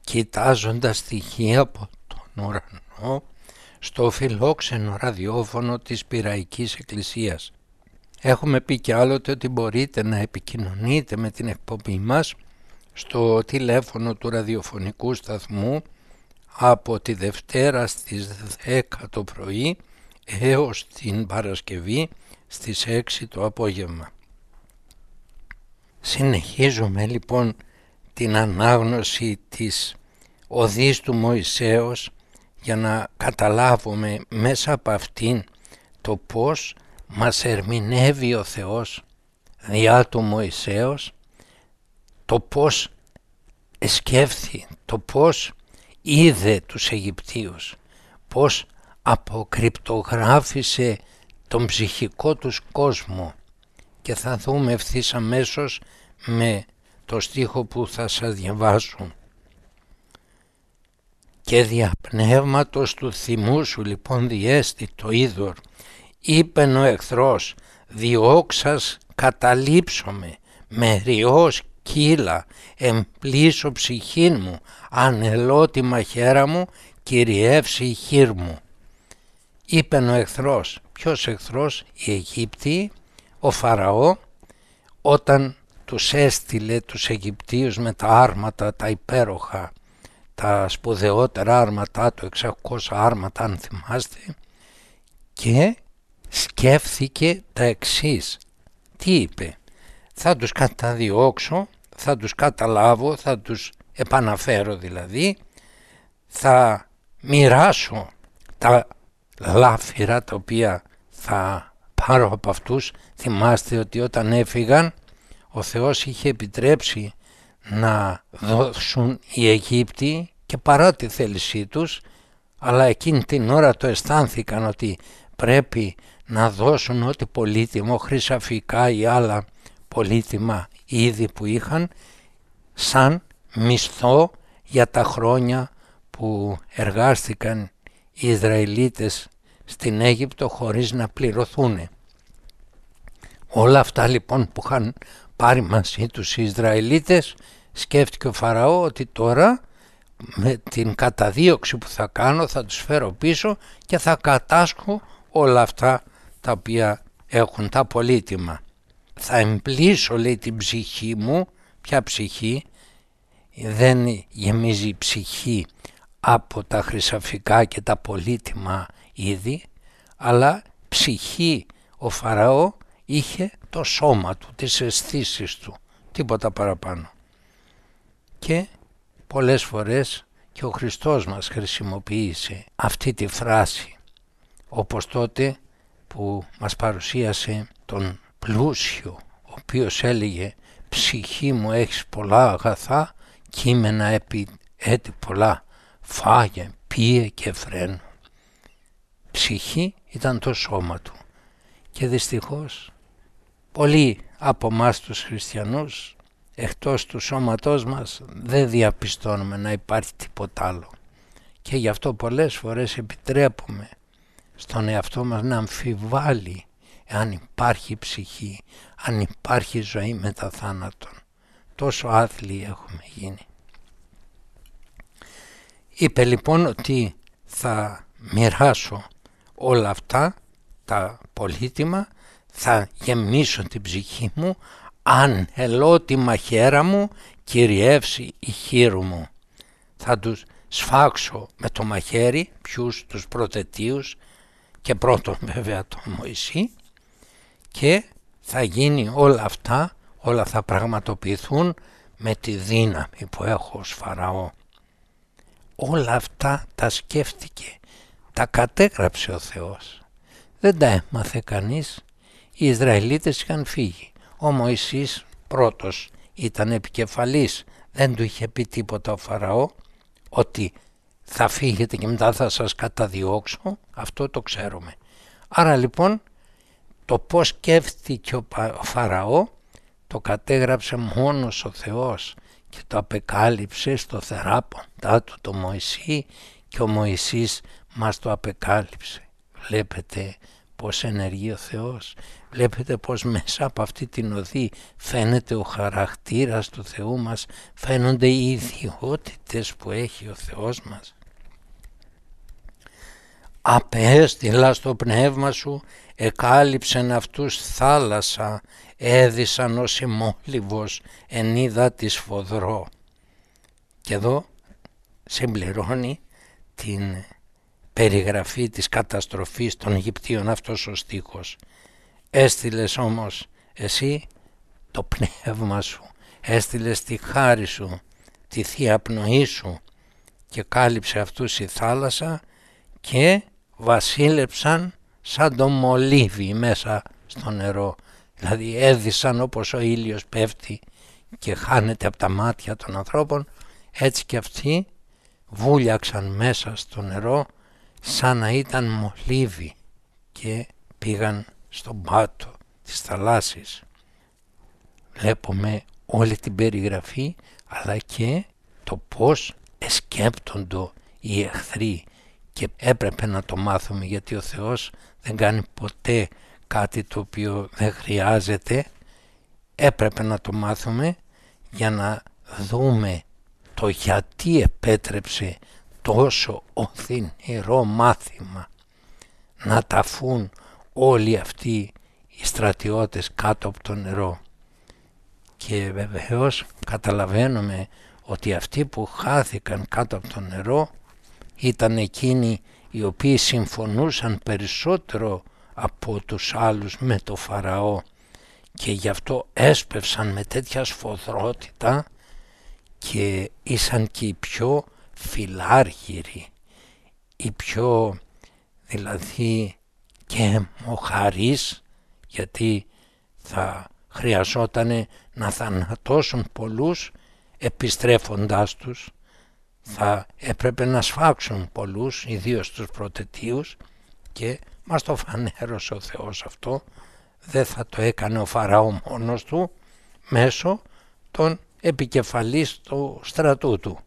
κοιτάζοντας στοιχεία από τον ουρανό στο φιλόξενο ραδιόφωνο της Πυραϊκής Εκκλησίας. Έχουμε πει και άλλοτε ότι μπορείτε να επικοινωνείτε με την εκπομπή μας στο τηλέφωνο του ραδιοφωνικού σταθμού από τη Δευτέρα στις 10 το πρωί έως την Παρασκευή στις 6 το απόγευμα. Συνεχίζουμε λοιπόν την ανάγνωση της οδής του Μωυσέως για να καταλάβουμε μέσα από αυτήν το πώς μας ερμηνεύει ο Θεός διά του Μωυσέως, το πώς εσκέφθη, το πώς είδε τους Αιγυπτίους, πώς αποκρυπτογράφησε τον ψυχικό τους κόσμο και θα δούμε ευθύς αμέσως με το στίχο που θα σας διαβάσω. «Και πνεύματος του θυμού σου λοιπόν διέστη το είδωρ, είπε ο εχθρός, διώξας καταλήψομαι, με ριός κύλα, εμπλήσω ψυχήν μου, τη μαχαίρα μου, κυριεύσει η χείρ μου». Είπε ο εχθρός, ποιος εχθρός, οι Αιγύπτιοι, ο Φαραώ όταν τους έστειλε τους Αιγυπτίους με τα άρματα, τα υπέροχα, τα σπουδαιότερα άρματά το 600 άρματα αν θυμάστε, και σκέφτηκε τα εξής. Τι είπε, θα τους καταδιώξω, θα τους καταλάβω, θα τους επαναφέρω δηλαδή, θα μοιράσω τα λάφυρα τα οποία θα πάρω από αυτούς. Θυμάστε ότι όταν έφυγαν ο Θεός είχε επιτρέψει να δώσουν οι Αιγύπτιοι και παρά τη θέλησή τους αλλά εκείνη την ώρα το αισθάνθηκαν ότι πρέπει να δώσουν ό,τι πολύτιμο, χρυσαφικά ή άλλα πολύτιμα είδη που είχαν σαν μισθό για τα χρόνια που εργάστηκαν οι Ισραηλίτες στην Αίγυπτο χωρίς να πληρωθούν. Όλα αυτά λοιπόν που είχαν πάρει μαζί τους οι Ισραηλίτες σκέφτηκε ο Φαραώ ότι τώρα με την καταδίωξη που θα κάνω θα τους φέρω πίσω και θα κατάσχω όλα αυτά τα οποία έχουν τα πολύτιμα. Θα εμπλήσω λέει την ψυχή μου, ποια ψυχή δεν γεμίζει ψυχή από τα χρυσαφικά και τα πολύτιμα ήδη, αλλά ψυχή ο Φαραώ είχε το σώμα του, τις αισθήσεις του, τίποτα παραπάνω. Και πολλές φορές και ο Χριστός μας χρησιμοποίησε αυτή τη φράση, όπως τότε που μας παρουσίασε τον πλούσιο, ο οποίος έλεγε «Ψυχή μου έχεις πολλά αγαθά, κείμενα επί έτη πολλά, φάγε, πίε και φρένο» ψυχή ήταν το σώμα του. Και δυστυχώς πολλοί από εμάς τους χριστιανούς εκτός του σώματός μας δεν διαπιστώνουμε να υπάρχει τίποτα άλλο. Και γι' αυτό πολλές φορές επιτρέπουμε στον εαυτό μας να αμφιβάλλει αν υπάρχει ψυχή, αν υπάρχει ζωή μετά θάνατον. Τόσο άθλοι έχουμε γίνει. Είπε λοιπόν ότι θα μοιράσω όλα αυτά τα πολύτιμα θα γεμίσω την ψυχή μου αν τη μαχαίρα μου κυριεύσει η χείρου μου. Θα τους σφάξω με το μαχαίρι ποιους τους πρωτετίους και πρώτον *laughs* βέβαια τον Μωυσή και θα γίνει όλα αυτά, όλα θα πραγματοποιηθούν με τη δύναμη που έχω ως Φαραώ. Όλα αυτά τα σκέφτηκε τα κατέγραψε ο Θεός. Δεν τα έμαθε κανείς. Οι Ισραηλίτες είχαν φύγει. Ο Μωυσής πρώτος ήταν επικεφαλής. Δεν του είχε πει τίποτα ο Φαραώ ότι θα φύγετε και μετά θα σας καταδιώξω. Αυτό το ξέρουμε. Άρα λοιπόν το πώς σκέφτηκε ο Φαραώ το κατέγραψε μόνος ο Θεός και το απεκάλυψε στο θεράποντά του το Μωυσή και ο Μωυσής μας το απεκάλυψε. Βλέπετε πως ενεργεί ο Θεός. Βλέπετε πως μέσα από αυτή την οδή φαίνεται ο χαρακτήρας του Θεού μας, φαίνονται οι ιδιότητες που έχει ο Θεός μας. Απέστειλα στο πνεύμα σου, εκάλυψεν αυτούς θάλασσα, έδισαν ως ημόλυβος, είδα της φοδρό. Και εδώ συμπληρώνει την περιγραφή της καταστροφής των Αιγυπτίων αυτός ο στίχος. Έστειλες όμως εσύ το πνεύμα σου, έστειλες τη χάρη σου, τη θεία πνοή σου και κάλυψε αυτούς η θάλασσα και βασίλεψαν σαν το μολύβι μέσα στο νερό. Δηλαδή έδισαν όπως ο ήλιος πέφτει και χάνεται από τα μάτια των ανθρώπων, έτσι και αυτοί βούλιαξαν μέσα στο νερό σαν να ήταν μολύβι και πήγαν στον πάτο της θαλάσσης. Βλέπουμε όλη την περιγραφή αλλά και το πώς εσκέπτοντο οι εχθροί και έπρεπε να το μάθουμε γιατί ο Θεός δεν κάνει ποτέ κάτι το οποίο δεν χρειάζεται έπρεπε να το μάθουμε για να δούμε το γιατί επέτρεψε τόσο οθυνηρό μάθημα να ταφούν όλοι αυτοί οι στρατιώτες κάτω από το νερό. Και βεβαίως καταλαβαίνουμε ότι αυτοί που χάθηκαν κάτω από το νερό ήταν εκείνοι οι οποίοι συμφωνούσαν περισσότερο από τους άλλους με το Φαραώ και γι' αυτό έσπευσαν με τέτοια σφοδρότητα και ήσαν και οι πιο φιλάρχηροι η πιο δηλαδή και μοχαρής, γιατί θα χρειαζόταν να θανατώσουν πολλούς επιστρέφοντάς τους, θα έπρεπε να σφάξουν πολλούς, ιδίως τους πρωτετίους και μας το φανέρωσε ο Θεός αυτό, δεν θα το έκανε ο Φαραώ μόνος του μέσω των επικεφαλής του στρατού του.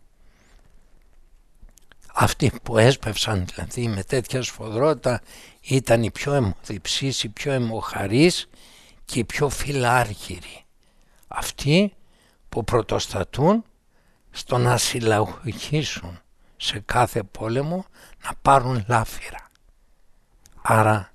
Αυτοί που έσπευσαν δηλαδή με τέτοια σφοδρότητα ήταν οι πιο αιμοδιψείς, οι πιο αιμοχαρείς και οι πιο φιλάργυροι. Αυτοί που πρωτοστατούν στο να συλλαγωγήσουν σε κάθε πόλεμο να πάρουν λάφυρα. Άρα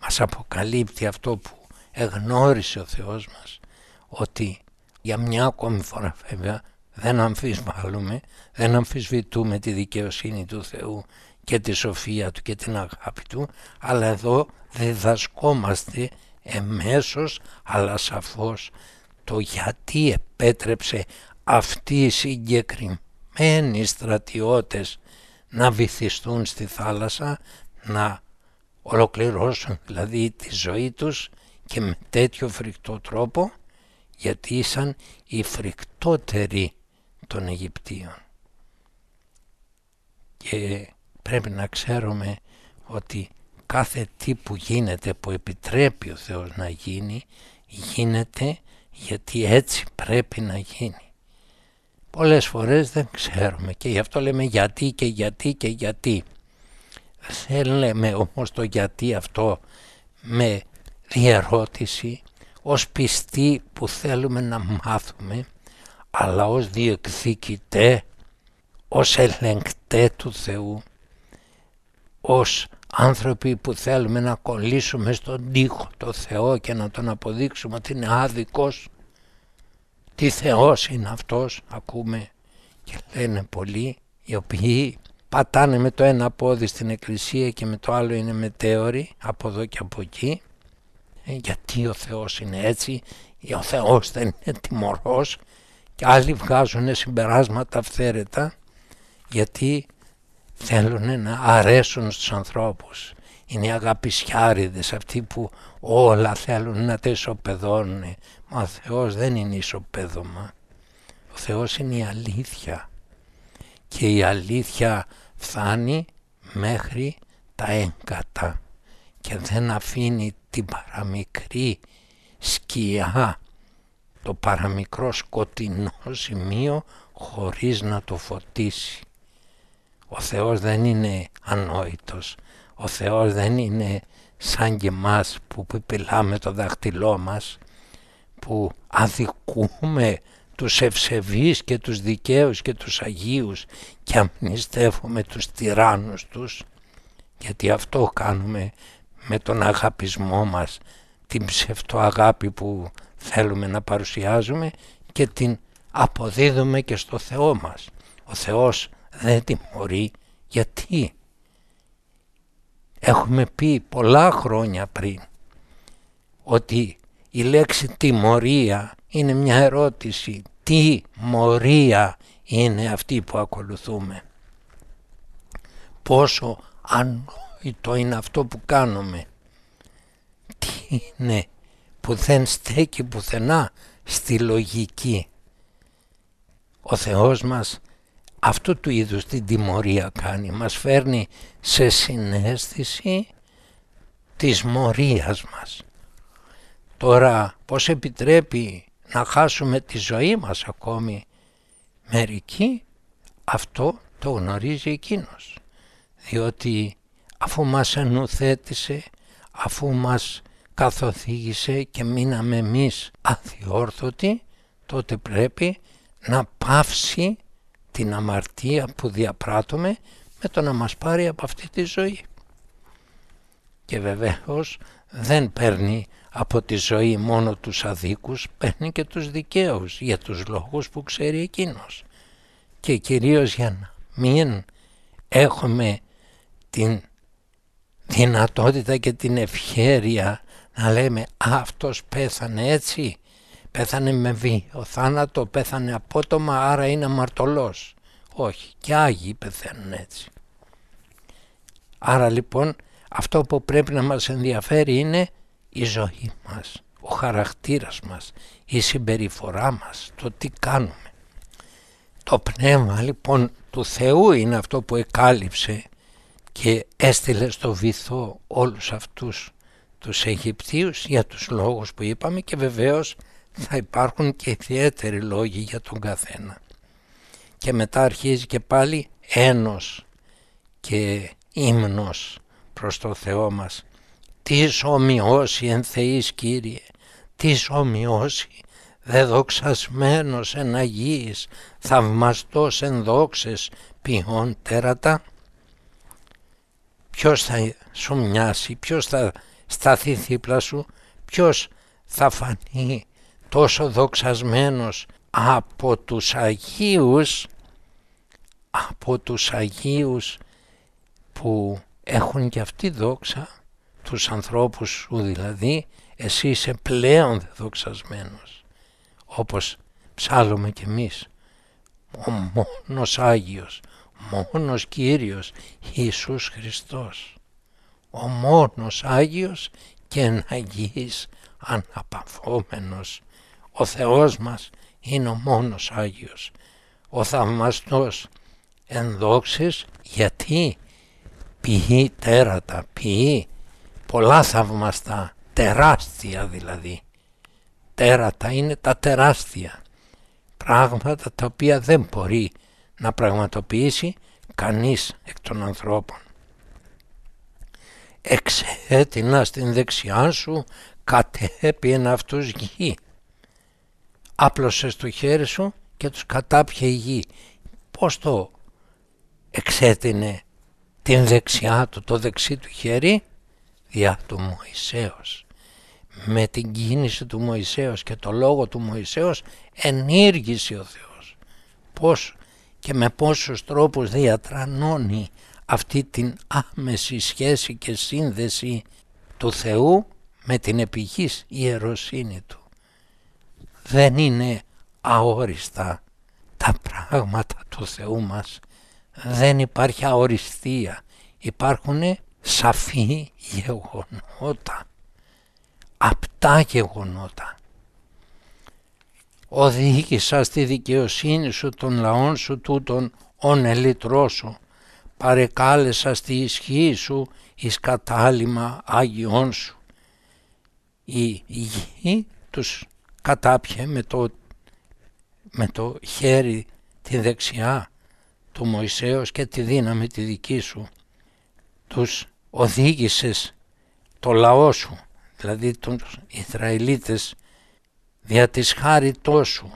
μας αποκαλύπτει αυτό που εγνώρισε ο Θεός μας ότι για μια ακόμη φορά βέβαια δεν αμφισβάλλουμε, δεν αμφισβητούμε τη δικαιοσύνη του Θεού και τη σοφία του και την αγάπη του, αλλά εδώ διδασκόμαστε εμέσως αλλά σαφώς το γιατί επέτρεψε αυτοί οι συγκεκριμένοι στρατιώτες να βυθιστούν στη θάλασσα, να ολοκληρώσουν δηλαδή τη ζωή τους και με τέτοιο φρικτό τρόπο γιατί ήσαν οι φρικτότεροι των Αιγυπτίων. Και πρέπει να ξέρουμε ότι κάθε τι που γίνεται, που επιτρέπει ο Θεός να γίνει, γίνεται γιατί έτσι πρέπει να γίνει. Πολλές φορές δεν ξέρουμε και γι' αυτό λέμε γιατί και γιατί και γιατί. θέλουμε όμως το γιατί αυτό με διερώτηση ως πιστοί που θέλουμε να μάθουμε αλλά ως διεκδικητέ, ως ελεγκτέ του Θεού, ως άνθρωποι που θέλουμε να κολλήσουμε στον τοίχο το Θεό και να τον αποδείξουμε ότι είναι άδικος, τι Θεός είναι αυτός, ακούμε και λένε πολλοί, οι οποίοι πατάνε με το ένα πόδι στην εκκλησία και με το άλλο είναι μετέωροι από εδώ και από εκεί. Ε, γιατί ο Θεός είναι έτσι, ο Θεός δεν είναι τιμωρός, και άλλοι βγάζουν συμπεράσματα αυθαίρετα γιατί θέλουν να αρέσουν στους ανθρώπους. Είναι οι αγαπησιάριδες αυτοί που όλα θέλουν να τα ισοπεδώνουν. Μα ο Θεός δεν είναι ισοπεδωμα. Ο Θεός είναι η αλήθεια. Και η αλήθεια φτάνει μέχρι τα έγκατα και δεν αφήνει την παραμικρή σκιά το παραμικρό σκοτεινό σημείο χωρίς να το φωτίσει. Ο Θεός δεν είναι ανόητος. Ο Θεός δεν είναι σαν και μας που πιπηλάμε το δάχτυλό μας, που αδικούμε τους ευσεβείς και τους δικαίους και τους αγίους και αμνηστεύουμε τους τυράννους τους, γιατί αυτό κάνουμε με τον αγαπισμό μας, την ψευτοαγάπη που θέλουμε να παρουσιάζουμε και την αποδίδουμε και στο Θεό μας. Ο Θεός δεν τιμωρεί γιατί. Έχουμε πει πολλά χρόνια πριν ότι η λέξη τιμωρία είναι μια ερώτηση. Τι μορία είναι αυτή που ακολουθούμε. Πόσο ανόητο είναι αυτό που κάνουμε. Τι είναι που δεν στέκει πουθενά στη λογική. Ο Θεός μας αυτού του είδους την τιμωρία κάνει, μας φέρνει σε συνέστηση της μορίας μας. Τώρα πώς επιτρέπει να χάσουμε τη ζωή μας ακόμη μερικοί, αυτό το γνωρίζει εκείνος. Διότι αφού μας ενουθέτησε, αφού μας καθοθήγησε και μείναμε εμείς αθιόρθωτοι, τότε πρέπει να πάυσει την αμαρτία που διαπράττουμε με το να μας πάρει από αυτή τη ζωή. Και βεβαίως δεν παίρνει από τη ζωή μόνο τους αδίκους, παίρνει και τους δικαίους για τους λόγους που ξέρει εκείνος. Και κυρίως για να μην έχουμε την δυνατότητα και την ευχέρεια να λέμε αυτός πέθανε έτσι, πέθανε με βή. Ο θάνατο, πέθανε απότομα άρα είναι αμαρτωλός. Όχι, και Άγιοι πεθαίνουν έτσι. Άρα λοιπόν αυτό που πρέπει να μας ενδιαφέρει είναι η ζωή μας, ο χαρακτήρας μας, η συμπεριφορά μας, το τι κάνουμε. Το πνεύμα λοιπόν του Θεού είναι αυτό που εκάλυψε και έστειλε στο βυθό όλους αυτούς τους Αιγυπτίους για τους λόγους που είπαμε και βεβαίως θα υπάρχουν και ιδιαίτεροι λόγοι για τον καθένα. Και μετά αρχίζει και πάλι ένος και ύμνος προς το Θεό μας. Τις ομοιώσει εν Θεής Κύριε, τις ομοιώσει δεδοξασμένος εν Αγίης, θαυμαστός εν δόξες ποιον τέρατα. Ποιος θα σου μοιάσει, ποιος θα σταθεί δίπλα σου, ποιος θα φανεί τόσο δοξασμένος από τους Αγίους, από τους Αγίους που έχουν και αυτή δόξα, τους ανθρώπους σου δηλαδή, εσύ είσαι πλέον δοξασμένος, όπως ψάλλουμε κι εμείς. Ο μόνος Άγιος, μόνος Κύριος, Ιησούς Χριστός ο μόνος Άγιος και εναγής αναπαυόμενος. Ο Θεός μας είναι ο μόνος Άγιος, ο θαυμαστός ενδόξης γιατί ποιή τέρατα, ποιεί πολλά θαυμαστά, τεράστια δηλαδή. Τέρατα είναι τα τεράστια, πράγματα τα οποία δεν μπορεί να πραγματοποιήσει κανείς εκ των ανθρώπων εξέτεινα στην δεξιά σου κατέπιεν αυτούς γη. Άπλωσες το χέρι σου και τους κατάπιε η γη. Πώς το εξέτεινε την δεξιά του, το δεξί του χέρι, διά του Μωυσέως. Με την κίνηση του Μωυσέως και το λόγο του Μωυσέως ενήργησε ο Θεός. Πώς και με πόσους τρόπους διατρανώνει αυτή την άμεση σχέση και σύνδεση του Θεού με την επιγής ιεροσύνη του. Δεν είναι αόριστα τα πράγματα του Θεού μας. Δεν υπάρχει αοριστία. Υπάρχουν σαφή γεγονότα. Απτά γεγονότα. Οδήγησα στη δικαιοσύνη σου των λαών σου τούτων ον ελίτρό σου παρεκάλεσα στη ισχύ σου εις κατάλημα Άγιον σου. Η γη τους κατάπιε με το, με το χέρι τη δεξιά του Μωυσέως και τη δύναμη τη δική σου. Τους οδήγησες το λαό σου, δηλαδή τους Ισραηλίτες, δια της χάριτός σου,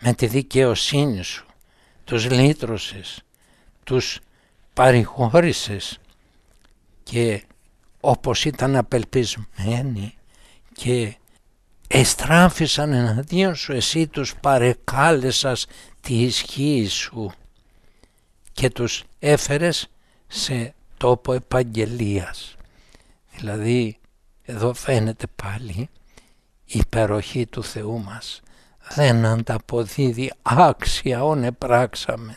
με τη δικαιοσύνη σου, τους λύτρωσες, τους παρηγόρησες και όπως ήταν απελπισμένοι και εστράφησαν εναντίον σου εσύ τους παρεκάλεσας τη ισχύ σου και τους έφερες σε τόπο επαγγελίας. Δηλαδή εδώ φαίνεται πάλι η υπεροχή του Θεού μας. Δεν ανταποδίδει άξια όνε πράξαμε.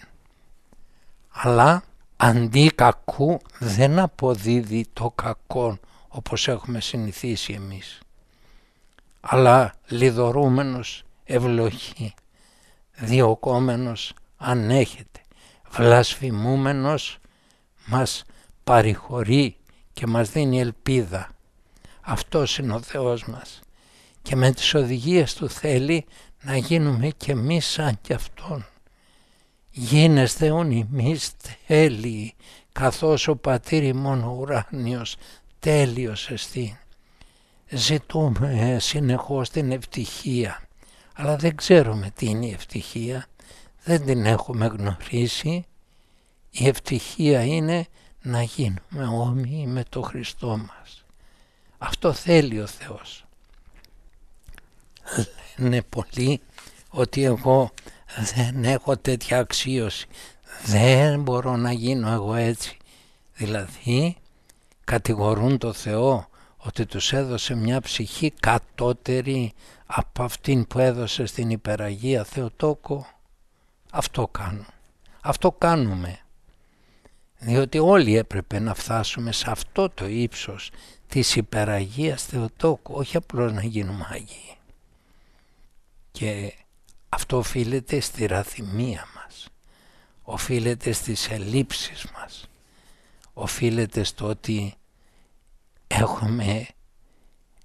Αλλά αντί κακού δεν αποδίδει το κακό όπως έχουμε συνηθίσει εμείς αλλά λιδωρούμενος ευλογη, διωκόμενος ανέχεται, βλασφημούμενος μας παρηχωρεί και μας δίνει ελπίδα. Αυτός είναι ο Θεός μας. Και με τις οδηγίες του θέλει να γίνουμε και εμείς σαν και Αυτόν γίνεστε ονειμείς τέλειοι, καθώς ο πατήρ ημών ουράνιος τέλειος εστί. Ζητούμε συνεχώς την ευτυχία, αλλά δεν ξέρουμε τι είναι η ευτυχία, δεν την έχουμε γνωρίσει. Η ευτυχία είναι να γίνουμε όμοιοι με το Χριστό μας. Αυτό θέλει ο Θεός. Λένε πολλοί ότι εγώ δεν έχω τέτοια αξίωση, δεν μπορώ να γίνω εγώ έτσι. Δηλαδή κατηγορούν το Θεό ότι τους έδωσε μια ψυχή κατώτερη από αυτήν που έδωσε στην υπεραγία Θεοτόκο. Αυτό κάνουν. Αυτό κάνουμε. Διότι όλοι έπρεπε να φτάσουμε σε αυτό το ύψος της υπεραγίας Θεοτόκου, όχι απλώς να γίνουμε Άγιοι. Και αυτό οφείλεται στη ραθυμία μας, οφείλεται στις ελλείψεις μας, οφείλεται στο ότι έχουμε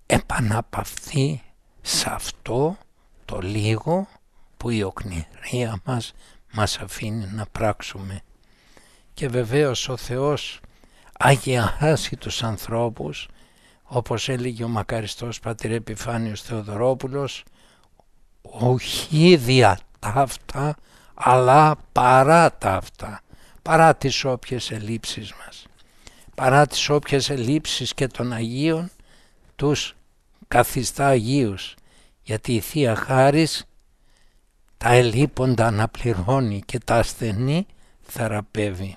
επαναπαυθεί σε αυτό το λίγο που η οκνηρία μας μας αφήνει να πράξουμε. Και βεβαίως ο Θεός αγιαχάσει τους ανθρώπους, όπως έλεγε ο μακαριστός πατήρ Επιφάνιος Θεοδωρόπουλος, όχι δια ταύτα, αλλά παρά ταύτα, παρά τις όποιες ελλείψεις μας. Παρά τις όποιες ελλείψεις και των Αγίων, τους καθιστά Αγίους, γιατί η Θεία Χάρις τα ελλείποντα αναπληρώνει και τα ασθενή θεραπεύει.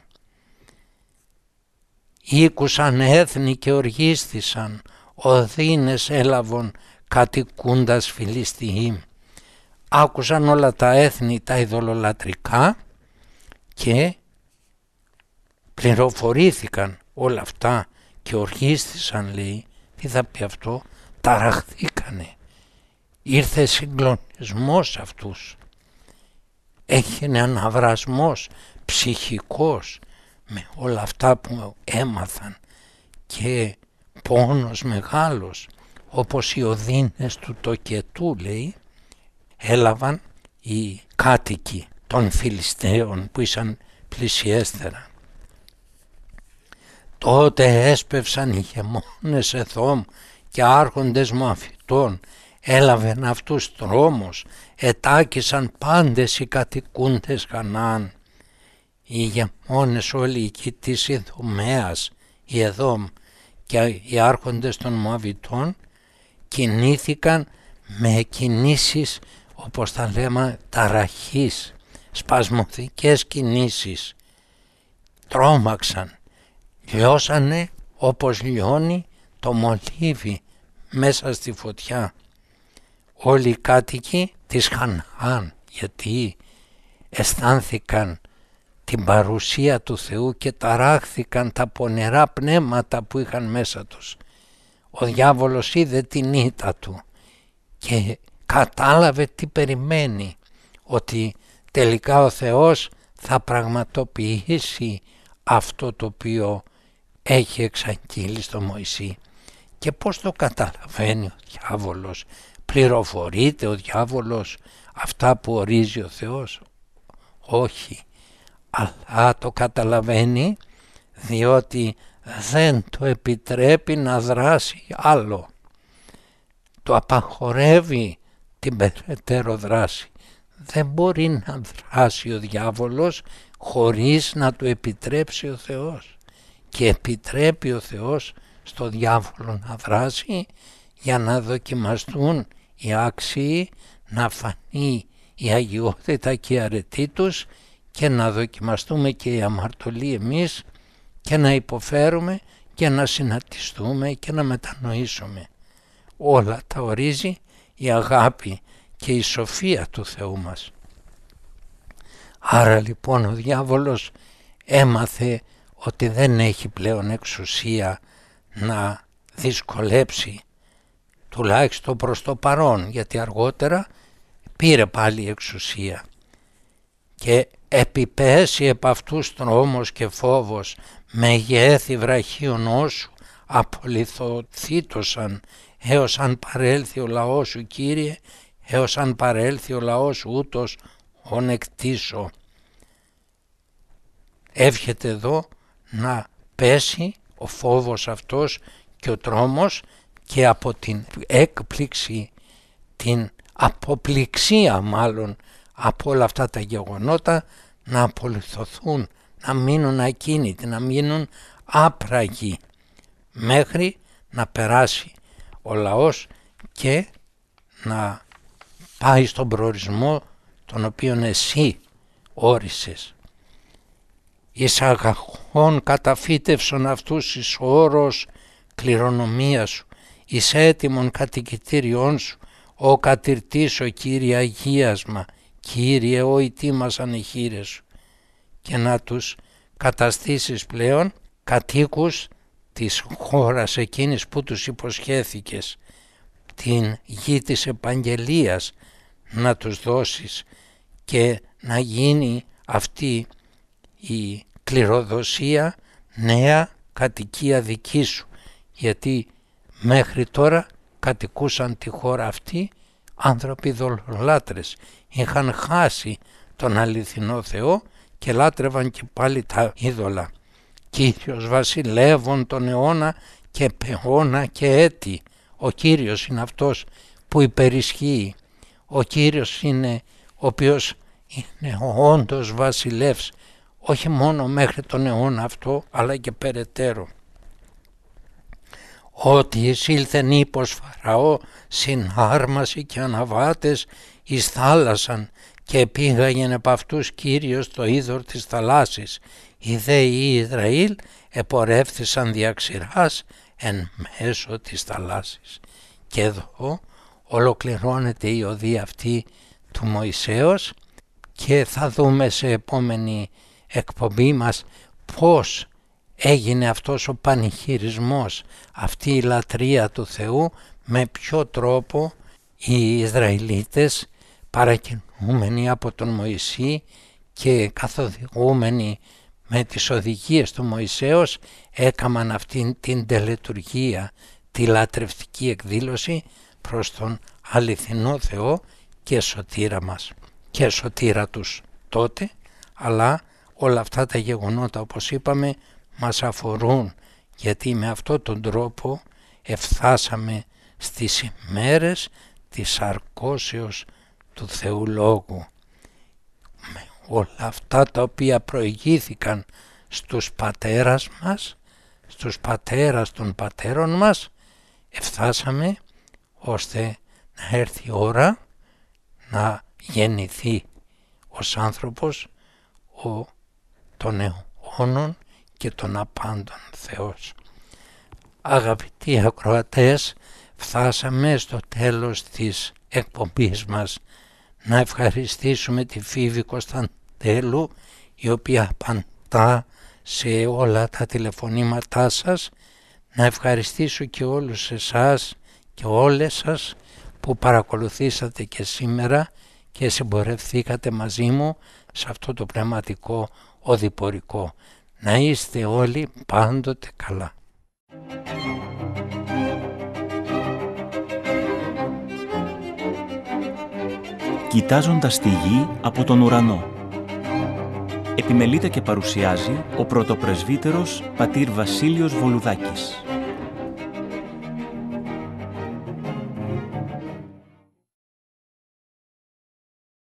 Ήκουσαν έθνη και οργίστησαν, οδύνες έλαβον κατοικούντας φιλιστιοί άκουσαν όλα τα έθνη τα ειδωλολατρικά και πληροφορήθηκαν όλα αυτά και ορχίστησαν λέει, τι θα πει αυτό, ταραχθήκανε. Ήρθε συγκλονισμός αυτούς. Έγινε αναβρασμός ψυχικός με όλα αυτά που έμαθαν και πόνος μεγάλος όπως οι οδύνες του τοκετού λέει έλαβαν οι κάτοικοι των Φιλιστέων που ήσαν πλησιέστερα. Τότε έσπευσαν οι γεμόνες εθόμ και άρχοντες μαφητών, έλαβαν αυτούς τρόμος, ετάκησαν πάντες οι κατοικούντες Χανάν. Οι γεμόνες όλοι εκεί της Ιδωμαίας, οι Εδόμ και οι άρχοντες των Μαβητών κινήθηκαν με κινήσεις όπως τα λέμε ταραχής, σπασμωθικές κινήσεις. τρόμαξαν, λιώσανε όπως λιώνει το μολύβι μέσα στη φωτιά. Όλοι οι κάτοικοι της Χανάν γιατί αισθάνθηκαν την παρουσία του Θεού και ταράχθηκαν τα πονερά πνεύματα που είχαν μέσα τους. Ο διάβολος είδε την ήττα του και κατάλαβε τι περιμένει, ότι τελικά ο Θεός θα πραγματοποιήσει αυτό το οποίο έχει εξαγγείλει στο Μωυσή. Και πώς το καταλαβαίνει ο διάβολος, πληροφορείται ο διάβολος αυτά που ορίζει ο Θεός. Όχι, αλλά το καταλαβαίνει διότι δεν το επιτρέπει να δράσει άλλο. Το απαγορεύει την περαιτέρω δράση. Δεν μπορεί να δράσει ο διάβολος χωρίς να του επιτρέψει ο Θεός. Και επιτρέπει ο Θεός στο διάβολο να δράσει για να δοκιμαστούν οι άξιοι, να φανεί η αγιότητα και η αρετή τους και να δοκιμαστούμε και οι αμαρτωλοί εμείς και να υποφέρουμε και να συνατιστούμε και να μετανοήσουμε. Όλα τα ορίζει η αγάπη και η σοφία του Θεού μας. Άρα λοιπόν ο διάβολος έμαθε ότι δεν έχει πλέον εξουσία να δυσκολέψει τουλάχιστον προς το παρόν γιατί αργότερα πήρε πάλι εξουσία και επιπέσει επ' αυτούς τρόμος και φόβος μεγέθη βραχίων όσου απολυθωθήτωσαν έως αν παρέλθει ο λαός σου Κύριε, έως αν παρέλθει ο λαός σου ούτως ον εκτίσω. Εύχεται εδώ να πέσει ο φόβος αυτός και ο τρόμος και από την έκπληξη, την αποπληξία μάλλον από όλα αυτά τα γεγονότα να απολυθωθούν, να μείνουν ακίνητοι, να μείνουν άπραγοι μέχρι να περάσει ο λαός και να πάει στον προορισμό τον οποίον εσύ όρισες. Εις αγαχών καταφύτευσον αυτούς εις όρος κληρονομίας σου, εις έτοιμον κατοικητήριών σου, ο κατηρτής ο Κύριε Αγίασμα, Κύριε ο ητήμας ανηχείρες σου, και να τους καταστήσεις πλέον κατοίκους της χώρας εκείνης που τους υποσχέθηκες, την γη της επαγγελίας να τους δώσεις και να γίνει αυτή η κληροδοσία νέα κατοικία δική σου γιατί μέχρι τώρα κατοικούσαν τη χώρα αυτή άνθρωποι δολολάτρες είχαν χάσει τον αληθινό Θεό και λάτρευαν και πάλι τα είδωλα Κύριος βασιλεύων τον αιώνα και πεώνα και έτη. Ο Κύριος είναι αυτός που υπερισχύει. Ο Κύριος είναι ο οποίος είναι ο όντως βασιλεύς όχι μόνο μέχρι τον αιώνα αυτό αλλά και περαιτέρω. Ότι εισήλθεν ύπος Φαραώ συνάρμαση και αναβάτες εις θάλασσαν και πήγαγεν επ' αυτούς Κύριος το είδωρ της θαλάσσης οι Δέοι Ισραήλ επορεύθησαν διαξηράς εν μέσω της θαλάσσης. Και εδώ ολοκληρώνεται η οδή αυτή του Μωυσέως και θα δούμε σε επόμενη εκπομπή μας πώς έγινε αυτός ο πανηχειρισμός, αυτή η λατρεία του Θεού, με ποιο τρόπο οι Ισραηλίτες παρακινούμενοι από τον Μωυσή και καθοδηγούμενοι με τις οδηγίες του Μωυσέως έκαμαν αυτήν την τελετουργία, τη λατρευτική εκδήλωση προς τον αληθινό Θεό και σωτήρα μας και σωτήρα τους τότε, αλλά όλα αυτά τα γεγονότα όπως είπαμε μας αφορούν γιατί με αυτόν τον τρόπο εφθάσαμε στις ημέρες της αρκώσεως του Θεού Λόγου όλα αυτά τα οποία προηγήθηκαν στους πατέρας μας, στους πατέρας των πατέρων μας, εφτάσαμε ώστε να έρθει η ώρα να γεννηθεί ως άνθρωπος ο των αιώνων και των απάντων Θεός. Αγαπητοί ακροατές, φτάσαμε στο τέλος της εκπομπής μας. Να ευχαριστήσουμε τη Φίβη Κωνσταντίνα τέλου η οποία απαντά σε όλα τα τηλεφωνήματά σας. Να ευχαριστήσω και όλους εσάς και όλες σας που παρακολουθήσατε και σήμερα και συμπορευθήκατε μαζί μου σε αυτό το πνευματικό οδηπορικό. Να είστε όλοι πάντοτε καλά. Κοιτάζοντας τη γη από τον ουρανό επιμελείται και παρουσιάζει ο πρωτοπρεσβύτερος πατήρ Βασίλειος Βολουδάκης.